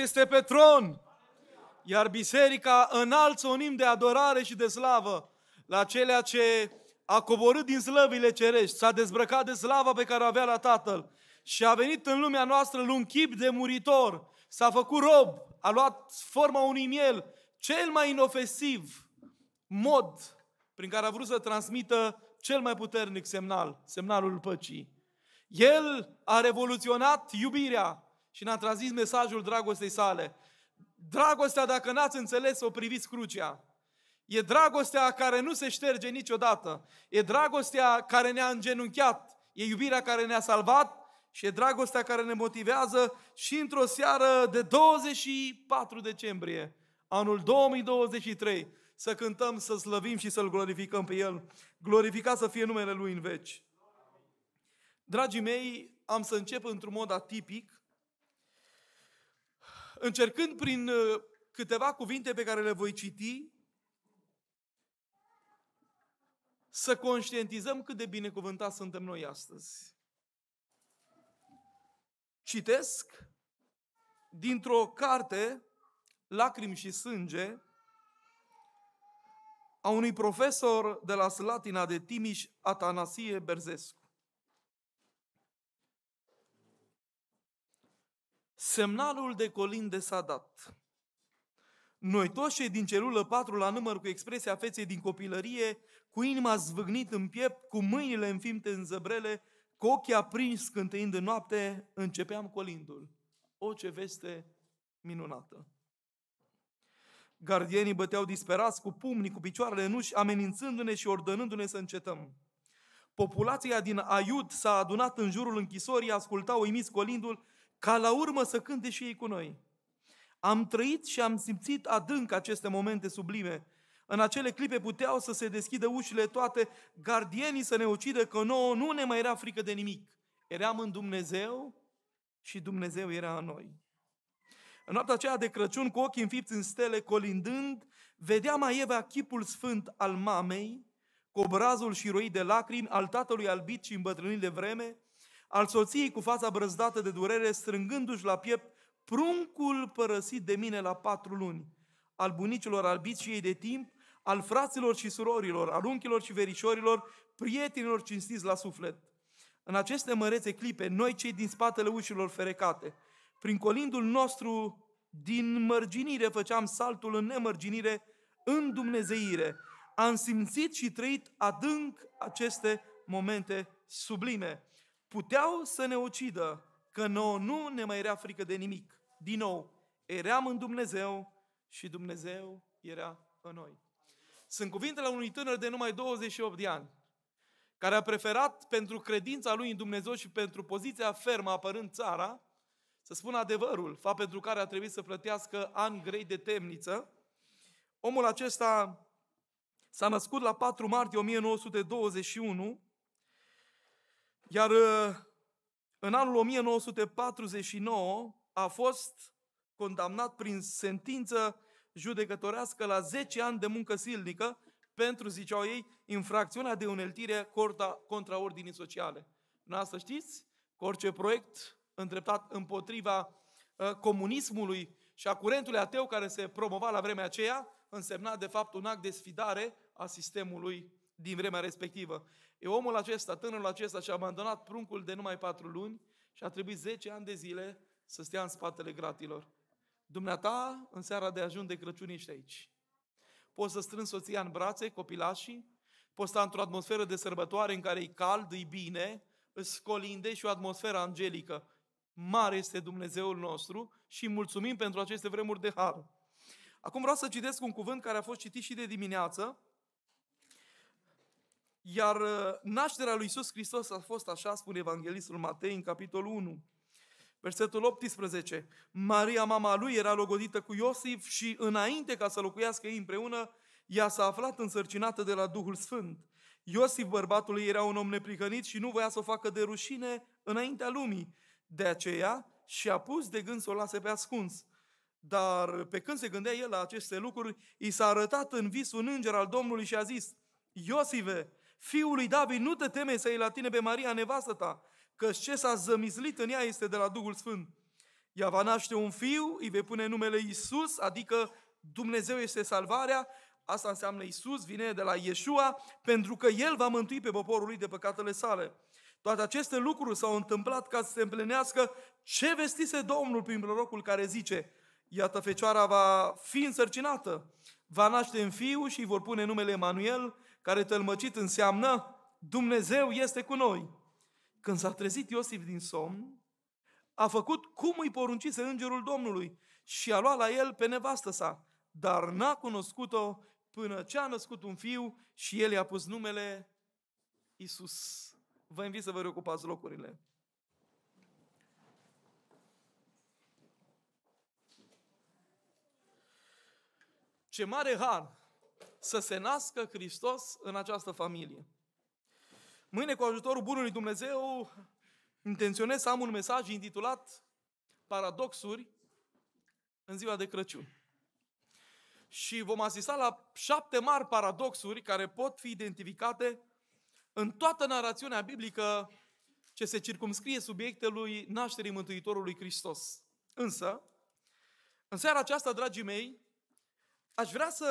este pe tron. Iar biserica înalță un imn de adorare și de slavă la celea ce a coborât din slăvile cerești, s-a dezbrăcat de slava pe care o avea la Tatăl și a venit în lumea noastră un chip de muritor, s-a făcut rob, a luat forma unui miel, cel mai inofensiv mod prin care a vrut să transmită cel mai puternic semnal, semnalul păcii. El a revoluționat iubirea, și ne-a transmis mesajul dragostei sale. Dragostea, dacă n-ați înțeles, o priviți crucea. E dragostea care nu se șterge niciodată. E dragostea care ne-a îngenunchiat. E iubirea care ne-a salvat și e dragostea care ne motivează și într-o seară de 24 decembrie, anul 2023, să cântăm, să slăvim și să-L glorificăm pe El. Glorificat să fie numele Lui în veci. Dragii mei, am să încep într-un mod atipic, încercând prin uh, câteva cuvinte pe care le voi citi, să conștientizăm cât de binecuvântați suntem noi astăzi. Citesc dintr-o carte, Lacrimi și sânge, a unui profesor de la Slatina de Timiș, Atanasie Berzescu. Semnalul de colinde s-a dat. Noi toți cei din celulă 4 la număr cu expresia feței din copilărie, cu inima zvâgnit în piept, cu mâinile înfimte în zăbrele, cu ochii aprinși cânteind în noapte, începeam colindul. O, ce veste minunată! Gardienii băteau disperați cu pumnii, cu picioarele în uși, amenințându-ne și ordonându-ne să încetăm. Populația din Aiut s-a adunat în jurul închisorii, ascultau uimiți colindul ca la urmă să cânte și ei cu noi. Am trăit și am simțit adânc aceste momente sublime. În acele clipe puteau să se deschidă ușile toate, gardienii să ne ucidă, că nouă nu ne mai era frică de nimic. Eram în Dumnezeu și Dumnezeu era în noi. În noaptea aceea de Crăciun, cu ochii înfipți în stele, colindând, vedea mai Eva chipul sfânt al mamei, cu obrazul și roi de lacrimi, al tatălui albit și îmbătrânit de vreme, al soției cu fața brăzdată de durere, strângându-și la piept pruncul părăsit de mine la patru luni, al bunicilor albiți și ei de timp, al fraților și surorilor, al unchilor și verișorilor, prietenilor cinstiți la suflet. În aceste mărețe clipe, noi cei din spatele ușilor ferecate, prin colindul nostru din mărginire făceam saltul în nemărginire, în Dumnezeire. Am simțit și trăit adânc aceste momente sublime puteau să ne ucidă, că nouă nu ne mai era frică de nimic. Din nou, eram în Dumnezeu și Dumnezeu era în noi. Sunt cuvintele unui tânăr de numai 28 de ani, care a preferat pentru credința lui în Dumnezeu și pentru poziția fermă apărând țara, să spună adevărul, fapt pentru care a trebuit să plătească ani grei de temniță. Omul acesta s-a născut la 4 martie 1921 iar uh, în anul 1949 a fost condamnat prin sentință judecătorească la 10 ani de muncă silnică pentru, ziceau ei, infracțiunea de uneltire corta contra ordinii sociale. Nu să știți că orice proiect îndreptat împotriva uh, comunismului și a curentului ateu care se promova la vremea aceea, însemna de fapt un act de sfidare a sistemului din vremea respectivă. E omul acesta, tânărul acesta și-a abandonat pruncul de numai patru luni și a trebuit zece ani de zile să stea în spatele gratilor. Dumneata, în seara de ajun de Crăciun ești aici. Poți să strângi soția în brațe, copilașii, poți sta într-o atmosferă de sărbătoare în care e cald, e bine, îți colinde și o atmosferă angelică. Mare este Dumnezeul nostru și mulțumim pentru aceste vremuri de har. Acum vreau să citesc un cuvânt care a fost citit și de dimineață, iar uh, nașterea lui Isus Hristos a fost așa, spune Evanghelistul Matei în capitolul 1, versetul 18. Maria, mama lui, era logodită cu Iosif și înainte ca să locuiască ei împreună, ea s-a aflat însărcinată de la Duhul Sfânt. Iosif, bărbatul ei, era un om neprihănit și nu voia să o facă de rușine înaintea lumii. De aceea și-a pus de gând să o lase pe ascuns. Dar pe când se gândea el la aceste lucruri, i s-a arătat în vis un înger al Domnului și a zis, Iosive, Fiul lui David, nu te teme să iei la tine pe Maria, nevastă ta, că ce s-a zămislit în ea este de la Duhul Sfânt. Ea va naște un fiu, îi vei pune numele Isus, adică Dumnezeu este salvarea, asta înseamnă Isus, vine de la Iesua, pentru că El va mântui pe poporul lui de păcatele sale. Toate aceste lucruri s-au întâmplat ca să se împlinească ce vestise Domnul prin prorocul care zice, iată fecioara va fi însărcinată, va naște în fiu și îi vor pune numele Emanuel, care tălmăcit înseamnă Dumnezeu este cu noi. Când s-a trezit Iosif din somn, a făcut cum îi poruncise îngerul Domnului și a luat la el pe nevastă sa, dar n-a cunoscut-o până ce a născut un fiu și el i-a pus numele Isus. Vă invit să vă reocupați locurile. Ce mare har să se nască Hristos în această familie. Mâine, cu ajutorul Bunului Dumnezeu, intenționez să am un mesaj intitulat Paradoxuri în ziua de Crăciun. Și vom asista la șapte mari paradoxuri care pot fi identificate în toată narațiunea biblică ce se circumscrie subiectului nașterii Mântuitorului Hristos. Însă, în seara aceasta, dragii mei, aș vrea să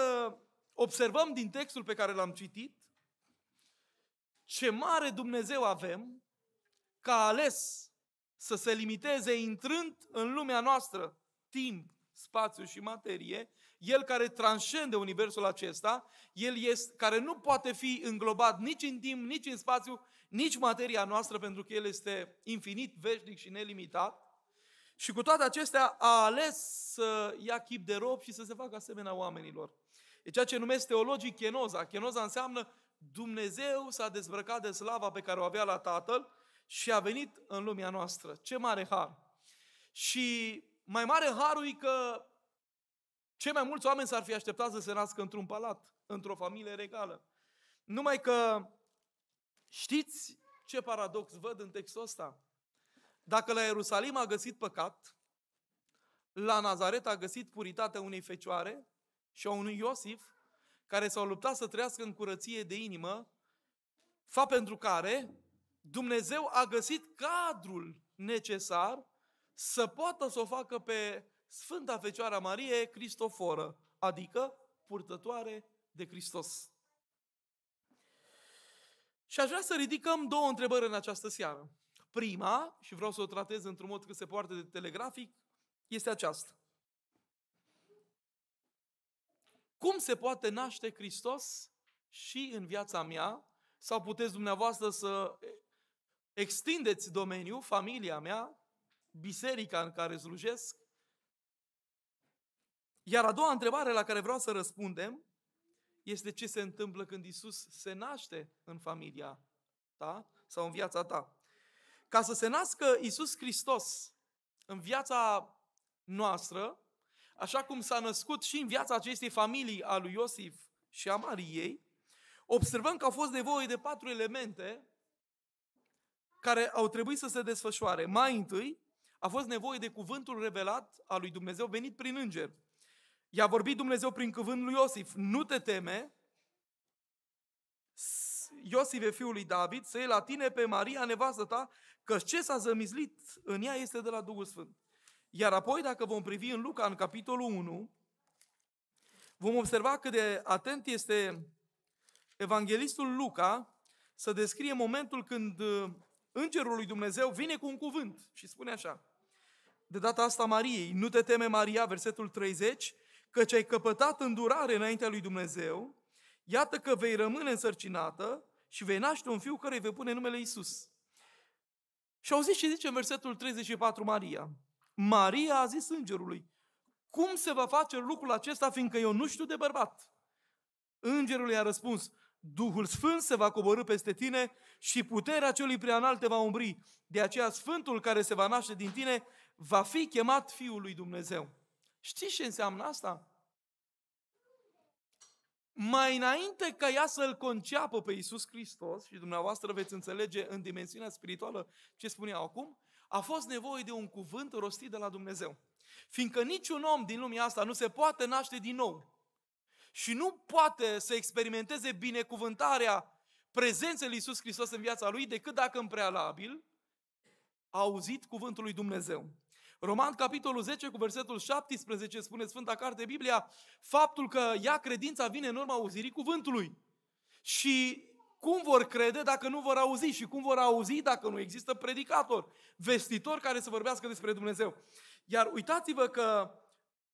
observăm din textul pe care l-am citit ce mare Dumnezeu avem că a ales să se limiteze intrând în lumea noastră timp, spațiu și materie, El care transcende universul acesta, El este, care nu poate fi înglobat nici în timp, nici în spațiu, nici materia noastră, pentru că El este infinit, veșnic și nelimitat. Și cu toate acestea a ales să ia chip de rob și să se facă asemenea oamenilor. E ceea ce numesc teologii chenoza. Chenoza înseamnă Dumnezeu s-a dezbrăcat de slava pe care o avea la Tatăl și a venit în lumea noastră. Ce mare har! Și mai mare harul e că cei mai mulți oameni s-ar fi așteptat să se nască într-un palat, într-o familie regală. Numai că știți ce paradox văd în textul ăsta? Dacă la Ierusalim a găsit păcat, la Nazaret a găsit puritatea unei fecioare, și a unui Iosif care s-au luptat să trăiască în curăție de inimă, fapt pentru care Dumnezeu a găsit cadrul necesar să poată să o facă pe Sfânta Fecioara Marie Cristoforă, adică purtătoare de Hristos. Și aș vrea să ridicăm două întrebări în această seară. Prima, și vreau să o tratez într-un mod cât se poate de telegrafic, este aceasta. Cum se poate naște Hristos și în viața mea? Sau puteți dumneavoastră să extindeți domeniul, familia mea, biserica în care slujesc? Iar a doua întrebare la care vreau să răspundem este ce se întâmplă când Isus se naște în familia ta sau în viața ta. Ca să se nască Isus Hristos în viața noastră, așa cum s-a născut și în viața acestei familii a lui Iosif și a Mariei, observăm că au fost nevoie de patru elemente care au trebuit să se desfășoare. Mai întâi, a fost nevoie de cuvântul revelat al lui Dumnezeu venit prin înger. I-a vorbit Dumnezeu prin cuvântul lui Iosif, nu te teme, Iosif fiul lui David, să iei la tine pe Maria, nevastă ta, că ce s-a zămizlit în ea este de la Duhul Sfânt. Iar apoi, dacă vom privi în Luca, în capitolul 1, vom observa cât de atent este evanghelistul Luca să descrie momentul când uh, îngerul lui Dumnezeu vine cu un cuvânt și spune așa. De data asta Mariei, nu te teme Maria, versetul 30, căci ai căpătat îndurare înaintea lui Dumnezeu, iată că vei rămâne însărcinată și vei naște un fiu care îi vei pune numele Isus. Și auziți ce zice în versetul 34 Maria. Maria a zis îngerului, cum se va face lucrul acesta, fiindcă eu nu știu de bărbat? Îngerul i-a răspuns, Duhul Sfânt se va coborâ peste tine și puterea celui preanalt te va umbri. De aceea Sfântul care se va naște din tine va fi chemat Fiul lui Dumnezeu. Știi ce înseamnă asta? Mai înainte ca ea să-L conceapă pe Iisus Hristos, și dumneavoastră veți înțelege în dimensiunea spirituală ce spunea acum, a fost nevoie de un cuvânt rostit de la Dumnezeu. Fiindcă niciun om din lumea asta nu se poate naște din nou și nu poate să experimenteze binecuvântarea prezenței lui Iisus Hristos în viața lui decât dacă în prealabil a auzit cuvântul lui Dumnezeu. Roman, capitolul 10, cu versetul 17, spune Sfânta Carte Biblia, faptul că ea credința vine în urma auzirii cuvântului. Și cum vor crede dacă nu vor auzi și cum vor auzi dacă nu există predicator, vestitor care să vorbească despre Dumnezeu. Iar uitați-vă că,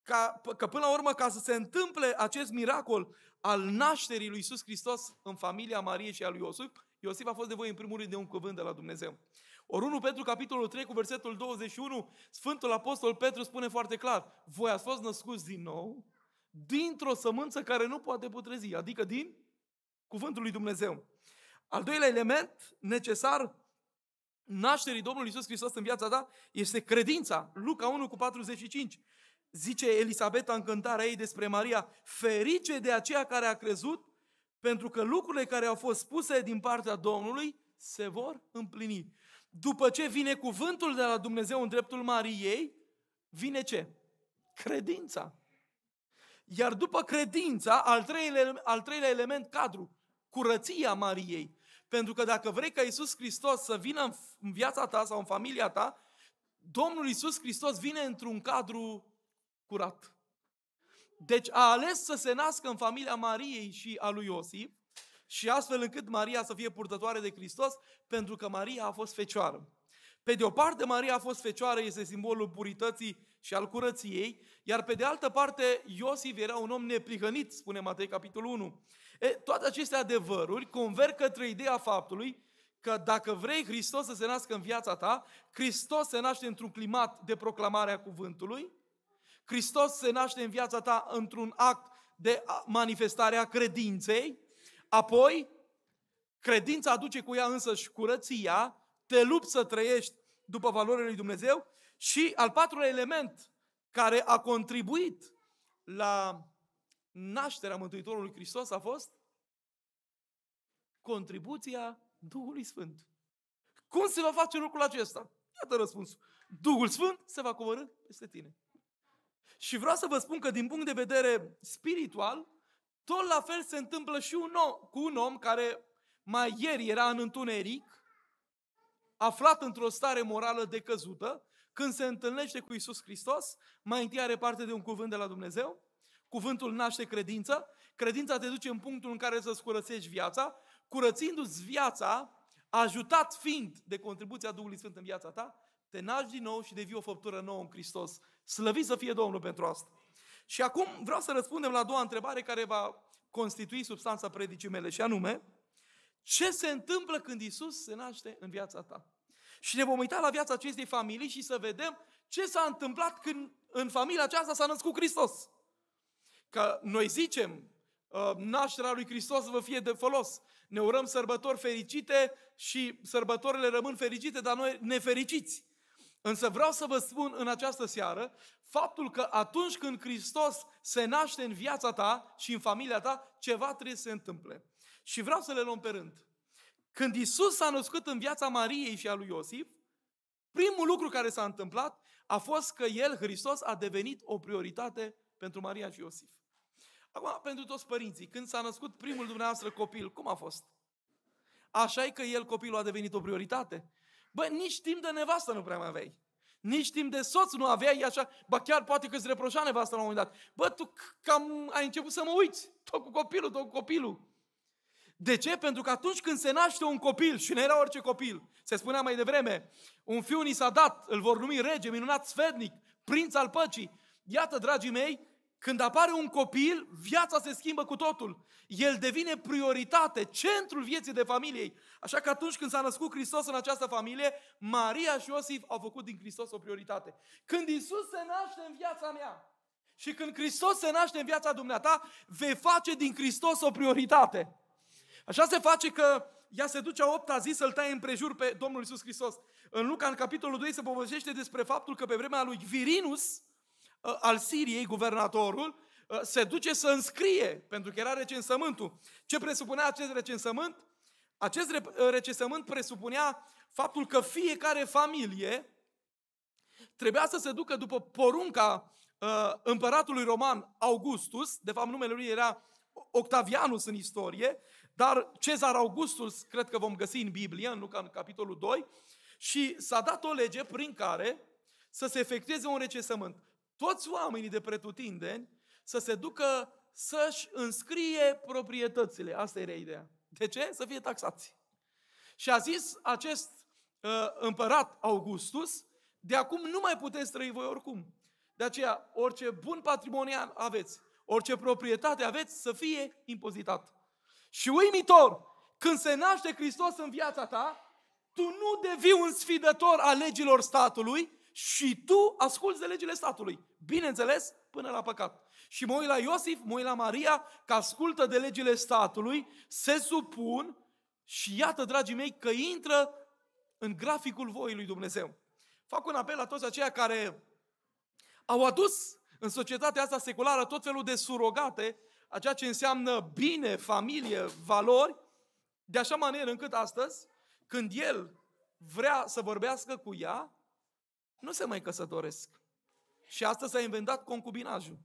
ca, că până la urmă, ca să se întâmple acest miracol al nașterii lui Iisus Hristos în familia Mariei și a lui Iosif, Iosif a fost nevoie în primul rând de un cuvânt de la Dumnezeu. Ori 1 Petru, capitolul 3, cu versetul 21, Sfântul Apostol Petru spune foarte clar, voi ați fost născuți din nou, dintr-o sămânță care nu poate putrezi, adică din cuvântul lui Dumnezeu. Al doilea element necesar nașterii Domnului Isus Hristos în viața ta este credința. Luca 1 cu 45. Zice Elisabeta în cântarea ei despre Maria, ferice de aceea care a crezut, pentru că lucrurile care au fost spuse din partea Domnului se vor împlini. După ce vine cuvântul de la Dumnezeu în dreptul Mariei, vine ce? Credința. Iar după credința, al treilea, al treilea element cadru, curăția Mariei. Pentru că dacă vrei ca Isus Hristos să vină în viața ta sau în familia ta, Domnul Isus Hristos vine într-un cadru curat. Deci a ales să se nască în familia Mariei și a lui Iosif și astfel încât Maria să fie purtătoare de Hristos, pentru că Maria a fost fecioară. Pe de o parte, Maria a fost fecioară, este simbolul purității și al curăției, iar pe de altă parte, Iosif era un om neprihănit, spune Matei capitolul 1. E, toate aceste adevăruri converg către ideea faptului că dacă vrei Hristos să se nască în viața ta, Hristos se naște într-un climat de proclamare a cuvântului, Hristos se naște în viața ta într-un act de manifestare a credinței, apoi credința aduce cu ea însă și curăția, te lupți să trăiești după valorile lui Dumnezeu și al patrulea element care a contribuit la nașterea Mântuitorului Hristos a fost contribuția Duhului Sfânt. Cum se va face lucrul acesta? Iată răspunsul. Duhul Sfânt se va covărâ peste tine. Și vreau să vă spun că din punct de vedere spiritual, tot la fel se întâmplă și un om, cu un om care mai ieri era în întuneric, aflat într-o stare morală decăzută, când se întâlnește cu Isus Hristos, mai întâi are parte de un cuvânt de la Dumnezeu, Cuvântul naște credință, credința te duce în punctul în care să-ți curățești viața, curățindu-ți viața, ajutat fiind de contribuția Duhului Sfânt în viața ta, te naști din nou și devii o făptură nouă în Hristos. Slăvit să fie Domnul pentru asta! Și acum vreau să răspundem la a doua întrebare care va constitui substanța predicii mele și anume, ce se întâmplă când Isus se naște în viața ta? Și ne vom uita la viața acestei familii și să vedem ce s-a întâmplat când în familia aceasta s-a născut Hristos. Că noi zicem, uh, nașterea lui Hristos vă fie de folos. Ne urăm sărbători fericite și sărbătorile rămân fericite, dar noi nefericiți. Însă vreau să vă spun în această seară faptul că atunci când Hristos se naște în viața ta și în familia ta, ceva trebuie să se întâmple. Și vreau să le luăm pe rând. Când Isus s-a născut în viața Mariei și a lui Iosif, primul lucru care s-a întâmplat a fost că El, Hristos, a devenit o prioritate pentru Maria și Iosif. Acum, pentru toți părinții, când s-a născut primul dumneavoastră copil, cum a fost? Așa e că el, copilul, a devenit o prioritate? Bă, nici timp de nevastă nu prea mai aveai. Nici timp de soț nu aveai, așa, ba chiar poate că îți reproșa nevastă la un moment dat. Bă, tu cam ai început să mă uiți, tot cu copilul, tot cu copilul. De ce? Pentru că atunci când se naște un copil, și nu era orice copil, se spunea mai devreme, un fiu ni s-a dat, îl vor numi rege, minunat, sfednic, prinț al păcii. Iată, dragii mei, când apare un copil, viața se schimbă cu totul. El devine prioritate, centrul vieții de familiei. Așa că atunci când s-a născut Hristos în această familie, Maria și Iosif au făcut din Hristos o prioritate. Când Isus se naște în viața mea și când Hristos se naște în viața dumneata, vei face din Hristos o prioritate. Așa se face că ea se duce a opta zi să-l taie împrejur pe Domnul Isus Hristos. În Luca, în capitolul 2, se povestește despre faptul că pe vremea lui Virinus, Uh, al Siriei, guvernatorul, uh, se duce să înscrie, pentru că era recensământul. Ce presupunea acest recensământ? Acest uh, recensământ presupunea faptul că fiecare familie trebuia să se ducă după porunca împăratului roman Augustus, de fapt numele lui era Octavianus în istorie, dar Cezar Augustus cred că vom găsi în Biblie, în Luca, în capitolul 2, și s-a dat o lege prin care să se efectueze un recesământ toți oamenii de pretutindeni să se ducă să-și înscrie proprietățile. Asta era ideea. De ce? Să fie taxați. Și a zis acest uh, împărat Augustus, de acum nu mai puteți trăi voi oricum. De aceea, orice bun patrimonial aveți, orice proprietate aveți, să fie impozitat. Și uimitor, când se naște Hristos în viața ta, tu nu devii un sfidător a legilor statului, și tu asculți de legile statului. Bineînțeles, până la păcat. Și mă uit la Iosif, mă uit la Maria, că ascultă de legile statului, se supun și iată, dragii mei, că intră în graficul voii lui Dumnezeu. Fac un apel la toți aceia care au adus în societatea asta seculară tot felul de surogate a ceea ce înseamnă bine, familie, valori, de așa manieră încât astăzi, când el vrea să vorbească cu ea, nu se mai căsătoresc. Și asta s-a inventat concubinajul.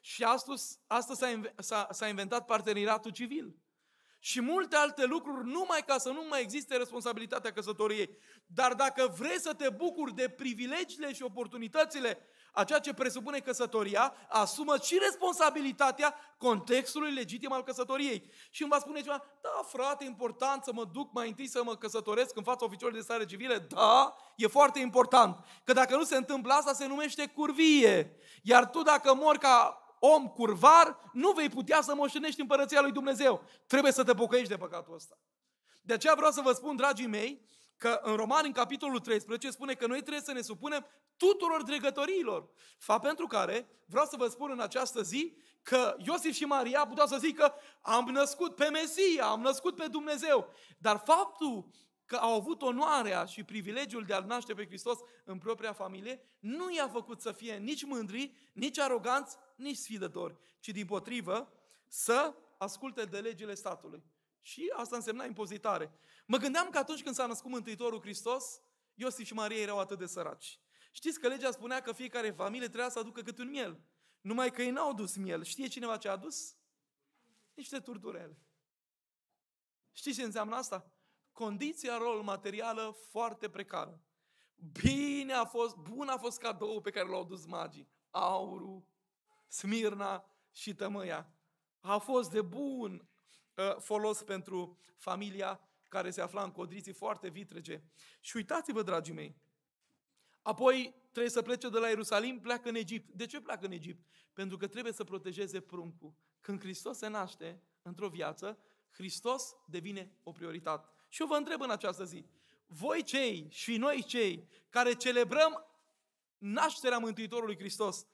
Și astăzi, asta s-a, inv- s-a inventat parteneriatul civil. Și multe alte lucruri, numai ca să nu mai existe responsabilitatea căsătoriei. Dar dacă vrei să te bucuri de privilegiile și oportunitățile a ceea ce presupune căsătoria, asumă și responsabilitatea contextului legitim al căsătoriei. Și îmi va spune ceva, da frate, important să mă duc mai întâi să mă căsătoresc în fața oficiului de stare civile, da, e foarte important. Că dacă nu se întâmplă asta, se numește curvie. Iar tu dacă mor ca om curvar, nu vei putea să moștenești împărăția lui Dumnezeu. Trebuie să te pocăiești de păcatul ăsta. De aceea vreau să vă spun, dragii mei, că în Roman, în capitolul 13, spune că noi trebuie să ne supunem tuturor dregătoriilor. Fapt pentru care vreau să vă spun în această zi că Iosif și Maria puteau să zică am născut pe Mesia, am născut pe Dumnezeu. Dar faptul că au avut onoarea și privilegiul de a naște pe Hristos în propria familie, nu i-a făcut să fie nici mândri, nici aroganți, nici sfidători, ci din potrivă să asculte de legile statului. Și asta însemna impozitare. Mă gândeam că atunci când s-a născut Mântuitorul Hristos, Iosif și Maria erau atât de săraci. Știți că legea spunea că fiecare familie trebuia să aducă cât un miel. Numai că ei n-au dus miel. Știe cineva ce a dus? Niște turturele. Știți ce înseamnă asta? Condiția rol materială foarte precară. Bine a fost, bun a fost cadou pe care l-au dus magii. Aurul, smirna și tămâia. A fost de bun uh, folos pentru familia care se afla în codriții foarte vitrege. Și uitați-vă, dragii mei, apoi trebuie să plece de la Ierusalim, pleacă în Egipt. De ce pleacă în Egipt? Pentru că trebuie să protejeze pruncul. Când Hristos se naște într-o viață, Hristos devine o prioritate. Și eu vă întreb în această zi, voi cei și noi cei care celebrăm nașterea Mântuitorului Hristos,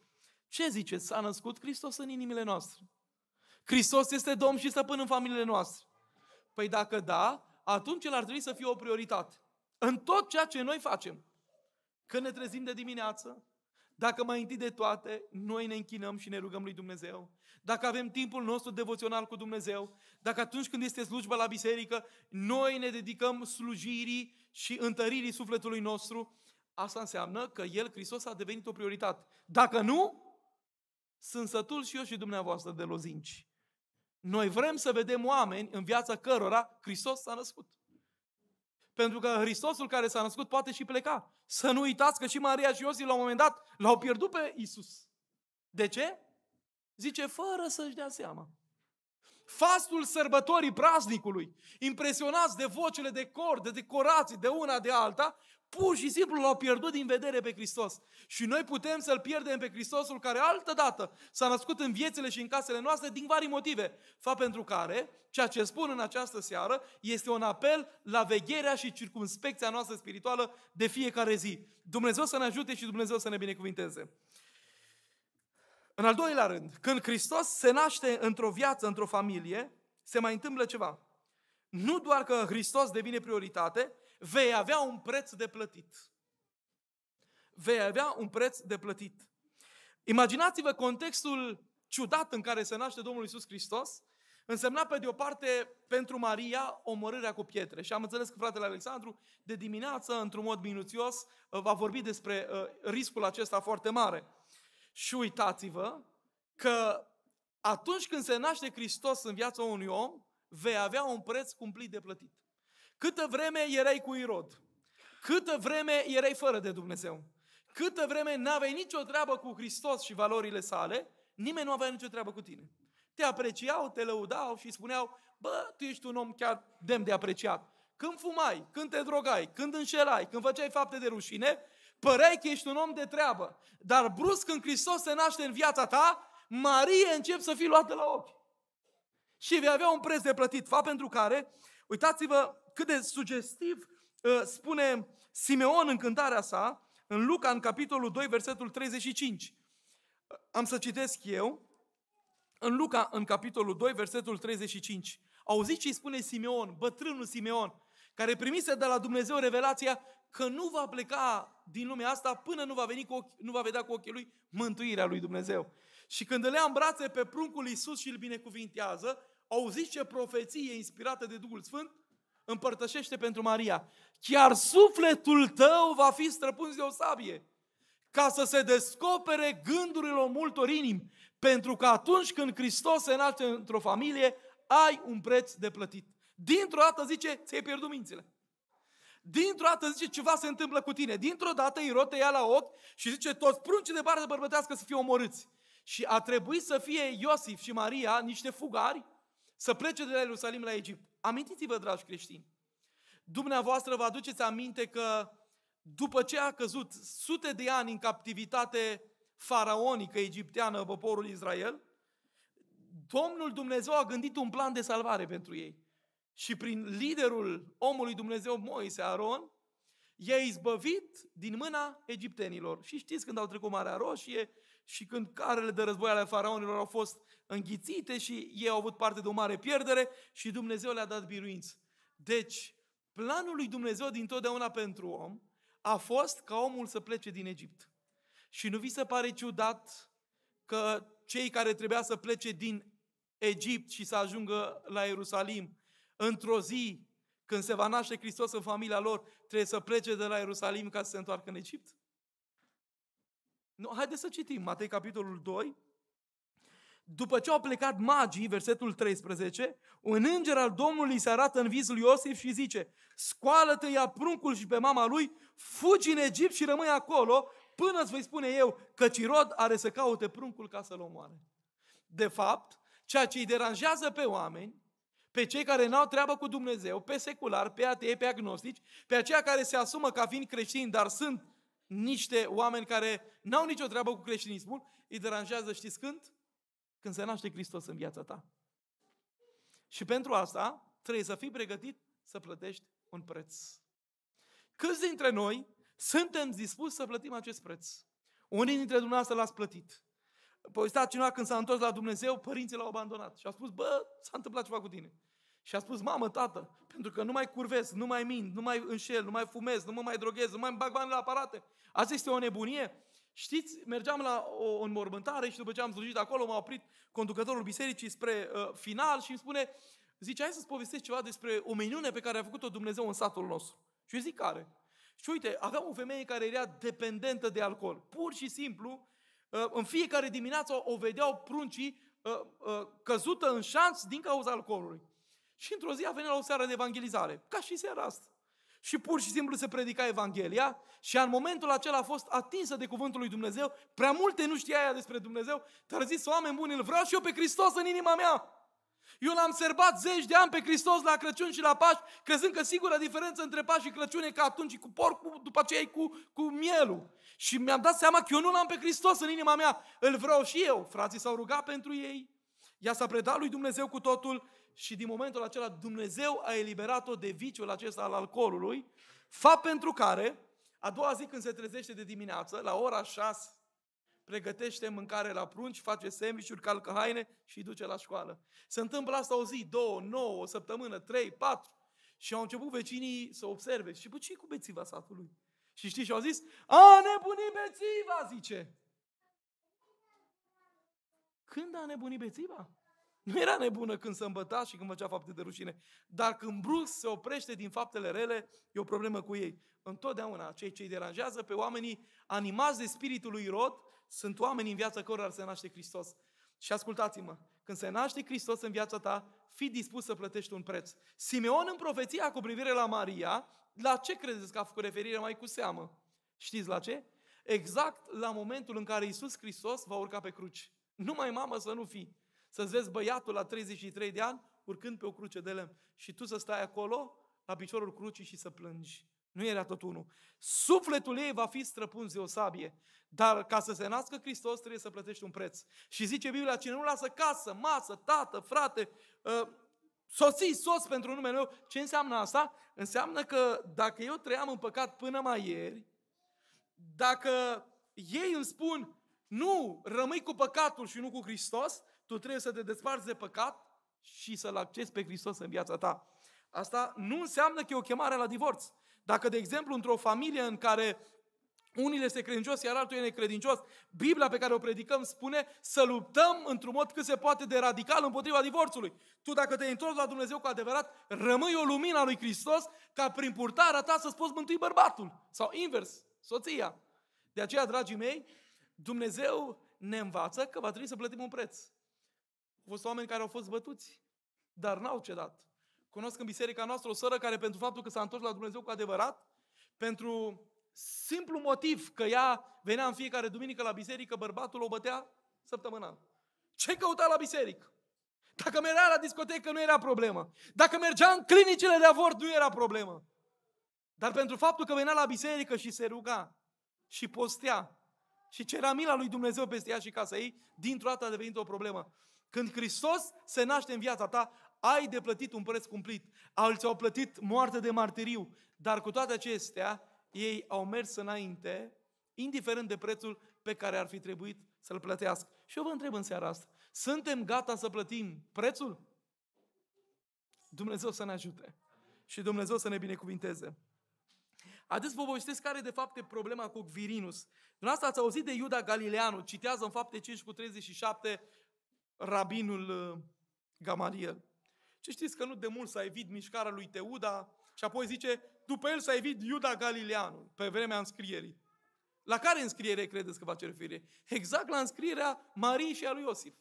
ce ziceți? S-a născut Hristos în inimile noastre. Hristos este Domn și Stăpân în familiile noastre. Păi dacă da, atunci el ar trebui să fie o prioritate. În tot ceea ce noi facem. Când ne trezim de dimineață, dacă mai întâi de toate noi ne închinăm și ne rugăm lui Dumnezeu, dacă avem timpul nostru devoțional cu Dumnezeu, dacă atunci când este slujba la biserică, noi ne dedicăm slujirii și întăririi sufletului nostru, asta înseamnă că El, Hristos, a devenit o prioritate. Dacă nu, sunt sătul și eu și dumneavoastră de lozinci. Noi vrem să vedem oameni în viața cărora Hristos s-a născut. Pentru că Hristosul care s-a născut poate și pleca. Să nu uitați că și Maria și Iosif la un moment dat l-au pierdut pe Isus. De ce? Zice, fără să-și dea seama fastul sărbătorii praznicului, impresionați de vocele de cor, de decorații, de una, de alta, pur și simplu l-au pierdut din vedere pe Hristos. Și noi putem să-L pierdem pe Hristosul care altă dată s-a născut în viețile și în casele noastre din vari motive. Fapt pentru care, ceea ce spun în această seară, este un apel la vegherea și circumspecția noastră spirituală de fiecare zi. Dumnezeu să ne ajute și Dumnezeu să ne binecuvinteze. În al doilea rând, când Hristos se naște într-o viață, într-o familie, se mai întâmplă ceva. Nu doar că Hristos devine prioritate, vei avea un preț de plătit. Vei avea un preț de plătit. Imaginați-vă contextul ciudat în care se naște Domnul Isus Hristos, însemna pe de o parte pentru Maria omorârea cu pietre. Și am înțeles că fratele Alexandru de dimineață, într-un mod minuțios, va vorbi despre uh, riscul acesta foarte mare. Și uitați-vă că atunci când se naște Hristos în viața unui om, vei avea un preț cumplit de plătit. Câtă vreme erai cu Irod, câtă vreme erai fără de Dumnezeu, câtă vreme n-aveai nicio treabă cu Hristos și valorile sale, nimeni nu avea nicio treabă cu tine. Te apreciau, te lăudau și spuneau, bă, tu ești un om chiar demn de apreciat. Când fumai, când te drogai, când înșelai, când făceai fapte de rușine, Păreai că ești un om de treabă, dar brusc când Hristos se naște în viața ta, Marie începe să fie luată la ochi. Și vei avea un preț de plătit, fapt pentru care, uitați-vă cât de sugestiv uh, spune Simeon în cântarea sa, în Luca, în capitolul 2, versetul 35. Am să citesc eu, în Luca, în capitolul 2, versetul 35. Auziți ce îi spune Simeon, bătrânul Simeon, care primise de la Dumnezeu revelația că nu va pleca din lumea asta până nu va, veni cu ochi, nu va vedea cu ochii lui mântuirea lui Dumnezeu. Și când îl ia în brațe pe pruncul Iisus și îl binecuvintează, au zis ce profeție inspirată de Duhul Sfânt împărtășește pentru Maria. Chiar sufletul tău va fi străpuns de o sabie, ca să se descopere gândurile multor inimi, pentru că atunci când Hristos se naște într-o familie, ai un preț de plătit. Dintr-o dată zice, ți-ai pierdut mințile. Dintr-o dată zice, ceva se întâmplă cu tine. Dintr-o dată Irod te ia la ochi și zice, toți pruncii de bară bărbătească să fie omorâți. Și a trebuit să fie Iosif și Maria niște fugari să plece de la Ierusalim la Egipt. Amintiți-vă, dragi creștini, dumneavoastră vă aduceți aminte că după ce a căzut sute de ani în captivitate faraonică egipteană poporul Israel, Domnul Dumnezeu a gândit un plan de salvare pentru ei și prin liderul omului Dumnezeu Moise, Aron, i-a izbăvit din mâna egiptenilor. Și știți când au trecut Marea Roșie și când carele de război ale faraonilor au fost înghițite și ei au avut parte de o mare pierdere și Dumnezeu le-a dat biruință. Deci, planul lui Dumnezeu dintotdeauna pentru om a fost ca omul să plece din Egipt. Și nu vi se pare ciudat că cei care trebuia să plece din Egipt și să ajungă la Ierusalim Într-o zi, când se va naște Hristos în familia lor, trebuie să plece de la Ierusalim ca să se întoarcă în Egipt? Nu, haideți să citim Matei capitolul 2. După ce au plecat magii, versetul 13, un înger al Domnului se arată în vis lui Iosif și zice Scoală-te, ia pruncul și pe mama lui, fugi în Egipt și rămâi acolo până îți voi spune eu că Cirod are să caute pruncul ca să-l omoare. De fapt, ceea ce îi deranjează pe oameni pe cei care n-au treabă cu Dumnezeu, pe secular, pe atei, pe agnostici, pe aceia care se asumă ca fiind creștini, dar sunt niște oameni care n-au nicio treabă cu creștinismul, îi deranjează, știți când? Când se naște Hristos în viața ta. Și pentru asta trebuie să fii pregătit să plătești un preț. Câți dintre noi suntem dispuși să plătim acest preț? Unii dintre dumneavoastră l-ați plătit povestea păi cineva când s-a întors la Dumnezeu, părinții l-au abandonat. Și a spus, bă, s-a întâmplat ceva cu tine. Și a spus, mamă, tată, pentru că nu mai curvez, nu mai mint, nu mai înșel, nu mai fumez, nu mă mai droghez, nu mai bag bani la aparate. Asta este o nebunie. Știți, mergeam la o înmormântare și după ce am slujit acolo, m-a oprit conducătorul bisericii spre uh, final și îmi spune, zice, hai să-ți povestesc ceva despre o minune pe care a făcut-o Dumnezeu în satul nostru. Și eu zic, care? Și uite, aveam o femeie care era dependentă de alcool. Pur și simplu, Uh, în fiecare dimineață o vedeau pruncii uh, uh, căzută în șanț din cauza alcoolului. Și într-o zi a venit la o seară de evangelizare, ca și seara asta. Și pur și simplu se predica Evanghelia și în momentul acela a fost atinsă de cuvântul lui Dumnezeu, prea multe nu știa ea despre Dumnezeu, dar a zis, oameni buni, îl vreau și eu pe Hristos în inima mea. Eu l-am sărbat zeci de ani pe Hristos la Crăciun și la Paști, crezând că singura diferență între Paști și Crăciun e că atunci e cu porcul, după aceea e cu, cu mielul. Și mi-am dat seama că eu nu l-am pe Hristos în inima mea. Îl vreau și eu. Frații s-au rugat pentru ei. Ea s-a predat lui Dumnezeu cu totul și din momentul acela Dumnezeu a eliberat-o de viciul acesta al alcoolului, fapt pentru care, a doua zi când se trezește de dimineață, la ora 6, pregătește mâncare la prunci, face sandvișuri, calcă haine și îi duce la școală. Se întâmplă asta o zi, două, nouă, o săptămână, trei, patru. Și au început vecinii să observe. Și ce cu bețiva satului? Și știi, și au zis, a nebunit bețiva, zice. Când a nebunit bețiva? Nu era nebună când se îmbăta și când făcea fapte de rușine. Dar când brusc se oprește din faptele rele, e o problemă cu ei. Întotdeauna cei ce îi deranjează pe oamenii animați de spiritul lui Rod. Sunt oameni în viața cărora se naște Hristos. Și ascultați-mă, când se naște Hristos în viața ta, fi dispus să plătești un preț. Simeon în profeția cu privire la Maria, la ce credeți că a făcut referire mai cu seamă? Știți la ce? Exact la momentul în care Isus Hristos va urca pe cruci. Nu mai mamă să nu fii. Să-ți vezi băiatul la 33 de ani urcând pe o cruce de lemn. Și tu să stai acolo, la piciorul crucii și să plângi. Nu era tot unul. Sufletul ei va fi străpuns de o sabie. Dar ca să se nască Hristos trebuie să plătești un preț. Și zice Biblia, cine nu lasă casă, masă, tată, frate, ă, soții, soț pentru numele meu. Ce înseamnă asta? Înseamnă că dacă eu trăiam în păcat până mai ieri, dacă ei îmi spun, nu, rămâi cu păcatul și nu cu Hristos, tu trebuie să te desparți de păcat și să-L accesi pe Hristos în viața ta. Asta nu înseamnă că e o chemare la divorț. Dacă, de exemplu, într-o familie în care unii este credincios, iar altul e necredincios. Biblia pe care o predicăm spune să luptăm într-un mod cât se poate de radical împotriva divorțului. Tu dacă te întorci la Dumnezeu cu adevărat, rămâi o lumină a lui Hristos ca prin purtarea ta să-ți poți mântui bărbatul. Sau invers, soția. De aceea, dragii mei, Dumnezeu ne învață că va trebui să plătim un preț. Au fost oameni care au fost bătuți, dar n-au cedat. Cunosc în biserica noastră o sără care pentru faptul că s-a întors la Dumnezeu cu adevărat, pentru simplu motiv că ea venea în fiecare duminică la biserică, bărbatul o bătea săptămânal. Ce căuta la biserică? Dacă mergea la discotecă, nu era problemă. Dacă mergea în clinicile de avort, nu era problemă. Dar pentru faptul că venea la biserică și se ruga și postea și cerea mila lui Dumnezeu peste ea și casa ei, dintr-o dată a devenit o problemă. Când Hristos se naște în viața ta, ai de plătit un preț cumplit. Alții au plătit moarte de martiriu, dar cu toate acestea, ei au mers înainte, indiferent de prețul pe care ar fi trebuit să-l plătească. Și eu vă întreb în seara asta, suntem gata să plătim prețul? Dumnezeu să ne ajute și Dumnezeu să ne binecuvinteze. Haideți vă povestesc care de fapt e problema cu Virinus. Dumneavoastră ați auzit de Iuda Galileanu, citează în fapte 5 cu 37 rabinul uh, Gamaliel. Și știți că nu de mult s-a evit mișcarea lui Teuda și apoi zice, după el s-a evit Iuda Galileanul, pe vremea înscrierii. La care înscriere credeți că face referire? Exact la înscrierea Mariei și a lui Iosif.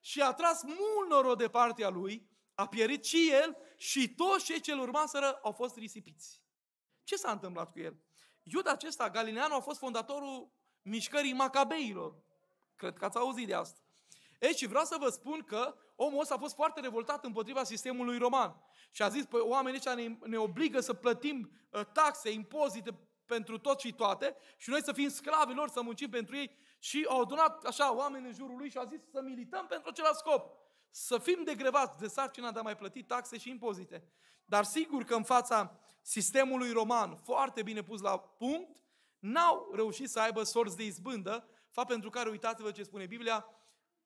Și a tras mult noroc de partea lui, a pierit și el și toți cei ce-l urmaseră au fost risipiți. Ce s-a întâmplat cu el? Iuda acesta, Galileanu, a fost fondatorul mișcării Macabeilor. Cred că ați auzit de asta. Ei, și vreau să vă spun că omul ăsta a fost foarte revoltat împotriva sistemului roman. Și a zis, păi oamenii ăștia ne, ne obligă să plătim ă, taxe, impozite pentru tot și toate și noi să fim sclavi lor, să muncim pentru ei. Și au adunat așa oameni în jurul lui și a zis să milităm pentru același scop. Să fim degrevați de sarcina de a mai plăti taxe și impozite. Dar sigur că în fața sistemului roman, foarte bine pus la punct, n-au reușit să aibă sorți de izbândă, fapt pentru care uitați-vă ce spune Biblia,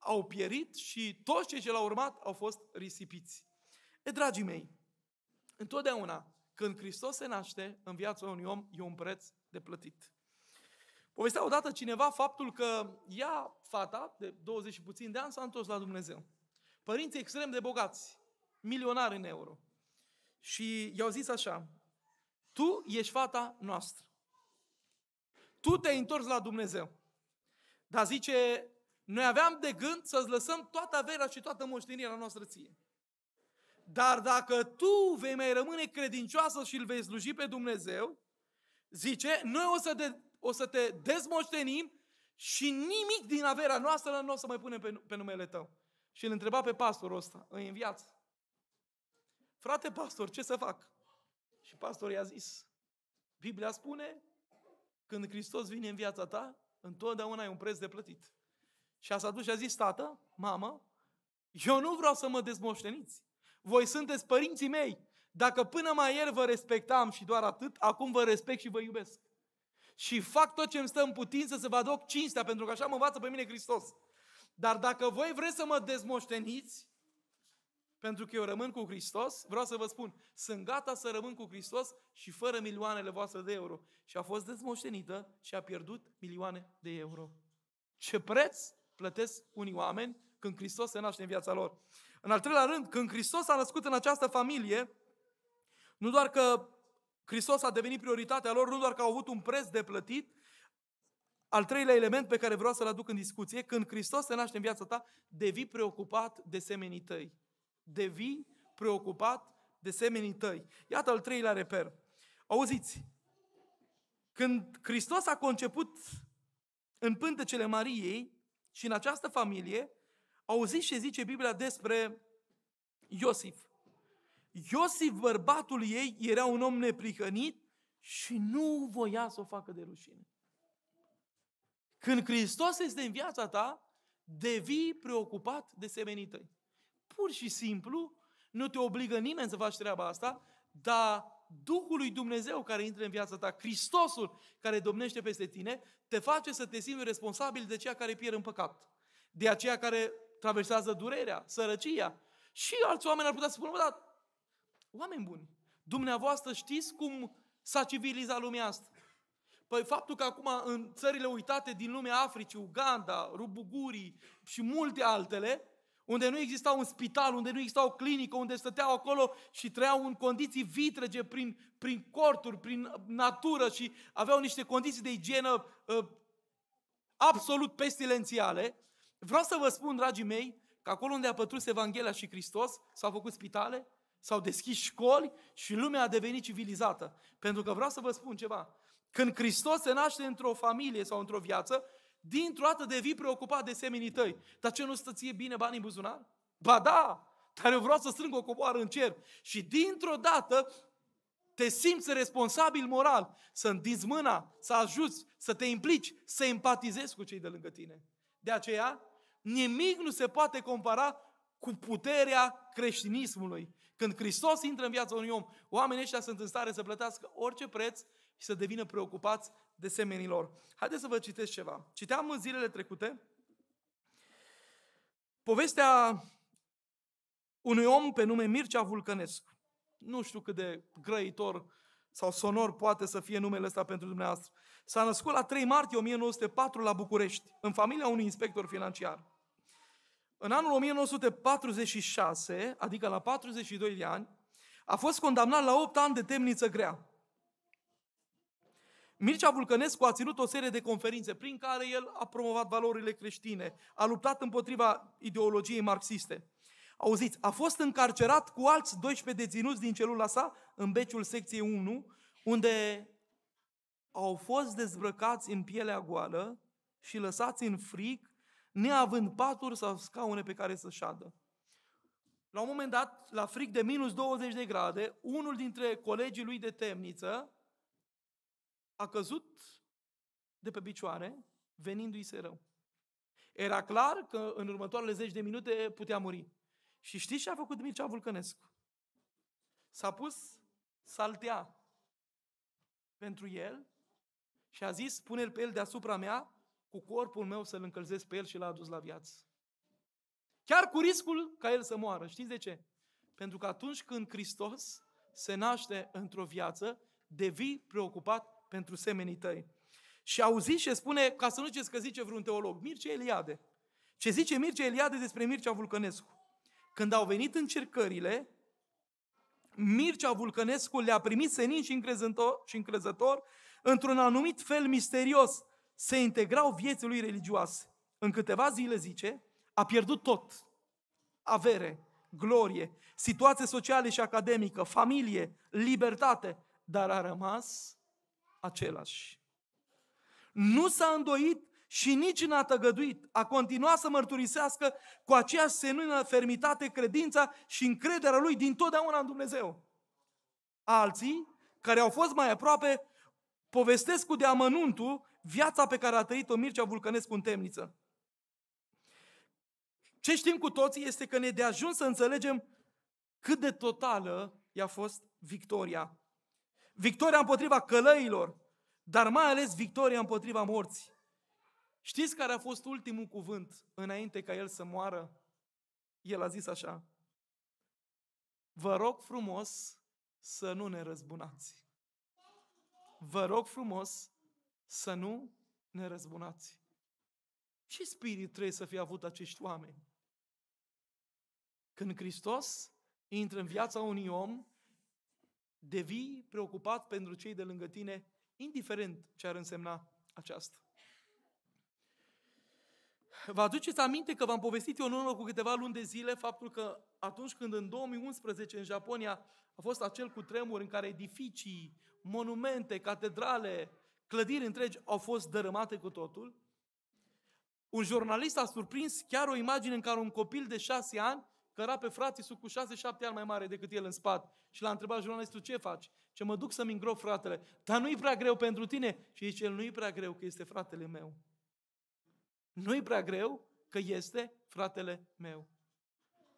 au pierit și toți cei ce l-au urmat au fost risipiți. E, dragii mei, întotdeauna când Hristos se naște în viața unui om, e un preț de plătit. Povestea odată cineva faptul că ea, fata, de 20 și puțin de ani, s-a întors la Dumnezeu. Părinții extrem de bogați, milionari în euro. Și i-au zis așa, tu ești fata noastră. Tu te-ai întors la Dumnezeu. Dar zice noi aveam de gând să-ți lăsăm toată averea și toată moștenirea noastră ție. Dar dacă tu vei mai rămâne credincioasă și îl vei sluji pe Dumnezeu, zice, noi o să, de, o să te dezmoștenim și nimic din averea noastră nu o să mai punem pe, pe numele tău. Și îl întreba pe pastorul ăsta, în viață. Frate pastor, ce să fac? Și pastorul i-a zis, Biblia spune, când Hristos vine în viața ta, întotdeauna ai un preț de plătit. Și a s-a dus și a zis, tată, mamă, eu nu vreau să mă dezmoșteniți. Voi sunteți părinții mei. Dacă până mai ieri vă respectam și doar atât, acum vă respect și vă iubesc. Și fac tot ce îmi stă în putință să vă aduc cinstea, pentru că așa mă învață pe mine Hristos. Dar dacă voi vreți să mă dezmoșteniți, pentru că eu rămân cu Hristos, vreau să vă spun, sunt gata să rămân cu Hristos și fără milioanele voastre de euro. Și a fost dezmoștenită și a pierdut milioane de euro. Ce preț plătesc unii oameni când Hristos se naște în viața lor. În al treilea rând, când Hristos a născut în această familie, nu doar că Hristos a devenit prioritatea lor, nu doar că au avut un preț de plătit, al treilea element pe care vreau să-l aduc în discuție, când Hristos se naște în viața ta, devii preocupat de semenii tăi. Devii preocupat de semenii tăi. Iată al treilea reper. Auziți, când Hristos a conceput în pântecele Mariei, și în această familie auziți ce zice Biblia despre Iosif. Iosif, bărbatul ei, era un om neprihănit și nu voia să o facă de rușine. Când Hristos este în viața ta, devii preocupat de semenii tăi. Pur și simplu, nu te obligă nimeni să faci treaba asta, dar Duhului Dumnezeu care intră în viața ta, Hristosul care domnește peste tine, te face să te simți responsabil de ceea care pierd în păcat, de aceea care traversează durerea, sărăcia. Și alți oameni ar putea să spună, dar oameni buni, dumneavoastră știți cum s-a civilizat lumea asta? Păi faptul că acum în țările uitate din lumea Africii, Uganda, Rubugurii și multe altele, unde nu exista un spital, unde nu exista o clinică, unde stăteau acolo și trăiau în condiții vitrege prin, prin corturi, prin natură și aveau niște condiții de igienă uh, absolut pestilențiale. Vreau să vă spun, dragii mei, că acolo unde a pătrus Evanghelia și Hristos, s-au făcut spitale, s-au deschis școli și lumea a devenit civilizată. Pentru că vreau să vă spun ceva. Când Hristos se naște într-o familie sau într-o viață, dintr-o dată devii preocupat de seminii tăi. Dar ce nu stă ție bine banii în buzunar? Ba da, dar eu vreau să strâng o coboară în cer. Și dintr-o dată te simți responsabil moral să întinzi mâna, să ajuți, să te implici, să empatizezi cu cei de lângă tine. De aceea, nimic nu se poate compara cu puterea creștinismului. Când Hristos intră în viața unui om, oamenii ăștia sunt în stare să plătească orice preț și să devină preocupați de semenilor. Haideți să vă citesc ceva. Citeam în zilele trecute povestea unui om pe nume Mircea Vulcănescu. Nu știu cât de grăitor sau sonor poate să fie numele ăsta pentru dumneavoastră. S-a născut la 3 martie 1904 la București, în familia unui inspector financiar. În anul 1946, adică la 42 de ani, a fost condamnat la 8 ani de temniță grea. Mircea Vulcănescu a ținut o serie de conferințe prin care el a promovat valorile creștine, a luptat împotriva ideologiei marxiste. Auziți, a fost încarcerat cu alți 12 deținuți din celula sa în beciul secției 1, unde au fost dezbrăcați în pielea goală și lăsați în fric, neavând paturi sau scaune pe care să șadă. La un moment dat, la fric de minus 20 de grade, unul dintre colegii lui de temniță a căzut de pe picioare, venindu-i se rău. Era clar că în următoarele zeci de minute putea muri. Și știți ce a făcut Mircea Vulcănescu? S-a pus saltea pentru el și a zis, pune-l pe el deasupra mea, cu corpul meu să-l încălzesc pe el și l-a adus la viață. Chiar cu riscul ca el să moară. Știți de ce? Pentru că atunci când Hristos se naște într-o viață, devii preocupat pentru semenii tăi. Și auzi ce spune, ca să nu ziceți că zice vreun teolog, Mircea Eliade. Ce zice Mircea Eliade despre Mircea Vulcănescu? Când au venit încercările, Mircea Vulcănescu le-a primit senin și încrezător, și încrezător într-un anumit fel misterios. Se integrau vieții lui religioase. În câteva zile, zice, a pierdut tot. Avere, glorie, situație socială și academică, familie, libertate, dar a rămas același. Nu s-a îndoit și nici n-a tăgăduit. A continuat să mărturisească cu aceeași senină fermitate credința și încrederea lui din totdeauna în Dumnezeu. Alții, care au fost mai aproape, povestesc cu deamănuntul viața pe care a trăit-o Mircea Vulcănescu în temniță. Ce știm cu toții este că ne de ajuns să înțelegem cât de totală i-a fost victoria victoria împotriva călăilor, dar mai ales victoria împotriva morții. Știți care a fost ultimul cuvânt înainte ca el să moară? El a zis așa, vă rog frumos să nu ne răzbunați. Vă rog frumos să nu ne răzbunați. Ce spirit trebuie să fie avut acești oameni? Când Hristos intră în viața unui om, devii preocupat pentru cei de lângă tine, indiferent ce ar însemna aceasta. Vă aduceți aminte că v-am povestit eu în urmă cu câteva luni de zile faptul că atunci când în 2011 în Japonia a fost acel cu tremur în care edificii, monumente, catedrale, clădiri întregi au fost dărâmate cu totul, un jurnalist a surprins chiar o imagine în care un copil de șase ani căra pe frații sub cu 6-7 ani mai mare decât el în spate și l-a întrebat jurnalistul, ce faci? Ce mă duc să-mi îngrop fratele. Dar nu-i prea greu pentru tine? Și zice, el nu-i prea greu că este fratele meu. Nu-i prea greu că este fratele meu.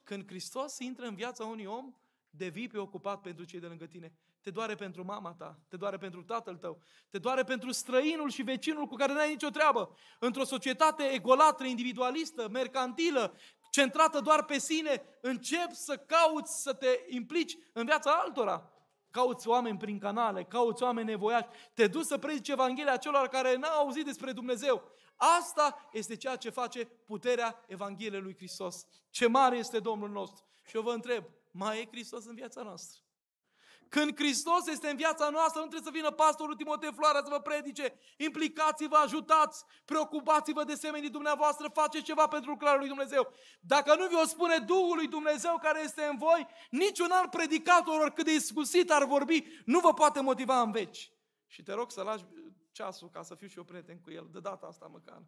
Când Hristos intră în viața unui om, devii preocupat pentru cei de lângă tine. Te doare pentru mama ta, te doare pentru tatăl tău, te doare pentru străinul și vecinul cu care n-ai nicio treabă. Într-o societate egolatră, individualistă, mercantilă, centrată doar pe sine, începi să cauți să te implici în viața altora. Cauți oameni prin canale, cauți oameni nevoiași, te duci să predici Evanghelia celor care n-au auzit despre Dumnezeu. Asta este ceea ce face puterea Evangheliei lui Hristos. Ce mare este Domnul nostru! Și eu vă întreb, mai e Hristos în viața noastră? Când Hristos este în viața noastră, nu trebuie să vină pastorul Timotei Floarea să vă predice. Implicați-vă, ajutați, preocupați-vă de semenii dumneavoastră, faceți ceva pentru lucrarea lui Dumnezeu. Dacă nu vi-o spune Duhul lui Dumnezeu care este în voi, niciun alt predicator, oricât de iscusit ar vorbi, nu vă poate motiva în veci. Și te rog să lași ceasul ca să fiu și eu prieten cu el, de data asta măcar.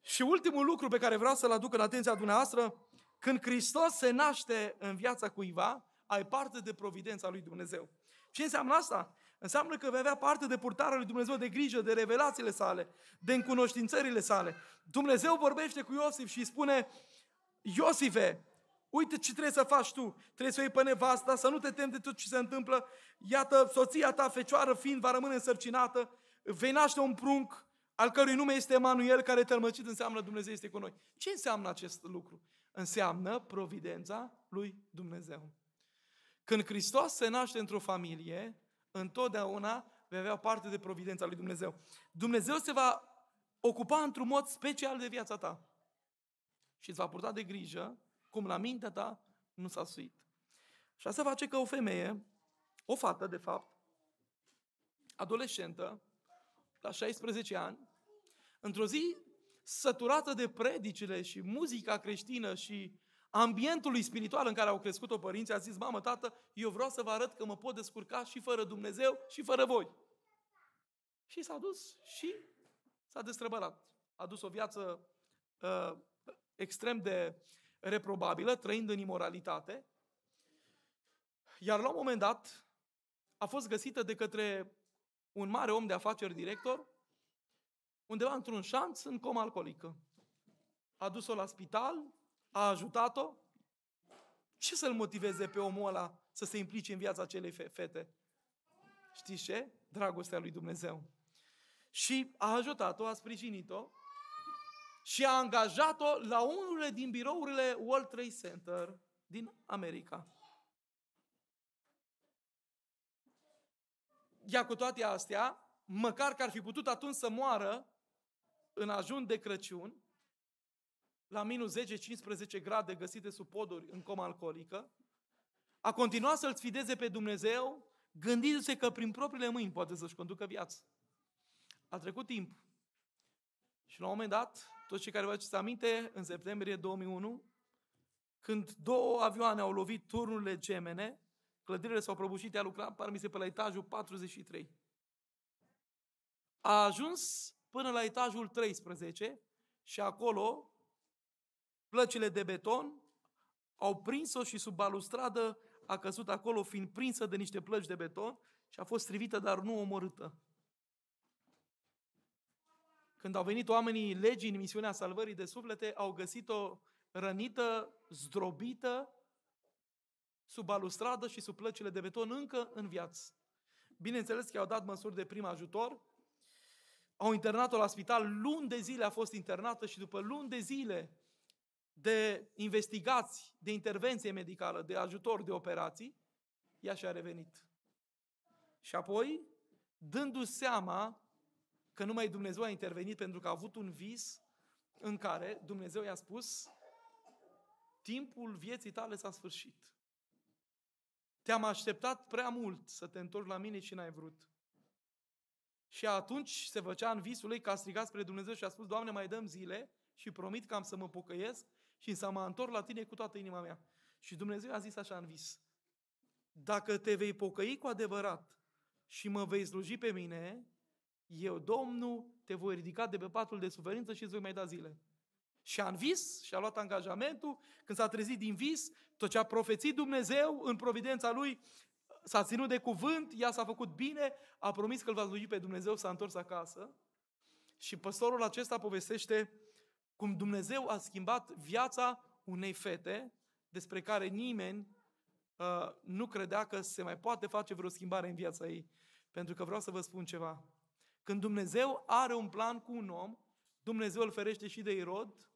Și ultimul lucru pe care vreau să-l aduc în atenția dumneavoastră, când Hristos se naște în viața cuiva, ai parte de providența lui Dumnezeu. Ce înseamnă asta? Înseamnă că vei avea parte de purtarea lui Dumnezeu, de grijă, de revelațiile sale, de încunoștințările sale. Dumnezeu vorbește cu Iosif și îi spune, Iosife, uite ce trebuie să faci tu. Trebuie să o iei pe nevasta, să nu te temi de tot ce se întâmplă. Iată, soția ta, fecioară fiind, va rămâne însărcinată. Vei naște un prunc, al cărui nume este Emanuel, care tălmăcit înseamnă Dumnezeu este cu noi. Ce înseamnă acest lucru? Înseamnă providența lui Dumnezeu. Când Hristos se naște într-o familie, întotdeauna vei avea parte de providența lui Dumnezeu. Dumnezeu se va ocupa într-un mod special de viața ta. Și îți va purta de grijă cum la mintea ta nu s-a suit. Și asta face că o femeie, o fată de fapt, adolescentă, la 16 ani, într-o zi săturată de predicile și muzica creștină și ambientului spiritual în care au crescut-o părinții, a zis, mamă, tată, eu vreau să vă arăt că mă pot descurca și fără Dumnezeu și fără voi. Și s-a dus și s-a destrăbărat. A dus o viață uh, extrem de reprobabilă, trăind în imoralitate. Iar la un moment dat a fost găsită de către un mare om de afaceri director, undeva într-un șanț, în coma alcoolică. A dus-o la spital, a ajutat-o? Ce să-l motiveze pe omul ăla să se implice în viața acelei fete? Știți ce? Dragostea lui Dumnezeu. Și a ajutat-o, a sprijinit-o și a angajat-o la unul din birourile World Trade Center din America. Ea cu toate astea, măcar că ar fi putut atunci să moară în ajun de Crăciun, la minus 10-15 grade găsite sub poduri în coma alcoolică, a continuat să-L sfideze pe Dumnezeu, gândindu-se că prin propriile mâini poate să-și conducă viața. A trecut timp. Și la un moment dat, toți cei care vă aduceți aminte, în septembrie 2001, când două avioane au lovit turnurile gemene, clădirile s-au prăbușit, a lucrat, par mi se, pe la etajul 43. A ajuns până la etajul 13 și acolo Plăcile de beton au prins-o și sub balustradă a căzut acolo, fiind prinsă de niște plăci de beton și a fost strivită, dar nu omorâtă. Când au venit oamenii legii în misiunea salvării de suflete, au găsit-o rănită, zdrobită, sub balustradă și sub plăcile de beton, încă în viață. Bineînțeles că i-au dat măsuri de prim ajutor, au internat-o la spital, luni de zile a fost internată și după luni de zile de investigații, de intervenție medicală, de ajutor, de operații, ea și-a revenit. Și apoi, dându-și seama că numai Dumnezeu a intervenit pentru că a avut un vis în care Dumnezeu i-a spus timpul vieții tale s-a sfârșit. Te-am așteptat prea mult să te întorci la mine și n-ai vrut. Și atunci se făcea în visul ei că a strigat spre Dumnezeu și a spus, Doamne, mai dăm zile și promit că am să mă pocăiesc și să mă întorc la tine cu toată inima mea. Și Dumnezeu a zis așa în vis, dacă te vei pocăi cu adevărat și mă vei sluji pe mine, eu, Domnul, te voi ridica de pe patul de suferință și îți voi mai da zile. Și a vis și a luat angajamentul, când s-a trezit din vis, tot ce a profețit Dumnezeu în providența lui, s-a ținut de cuvânt, ea s-a făcut bine, a promis că îl va sluji pe Dumnezeu, s-a întors acasă. Și păstorul acesta povestește cum Dumnezeu a schimbat viața unei fete despre care nimeni uh, nu credea că se mai poate face vreo schimbare în viața ei. Pentru că vreau să vă spun ceva. Când Dumnezeu are un plan cu un om, Dumnezeu îl ferește și de Irod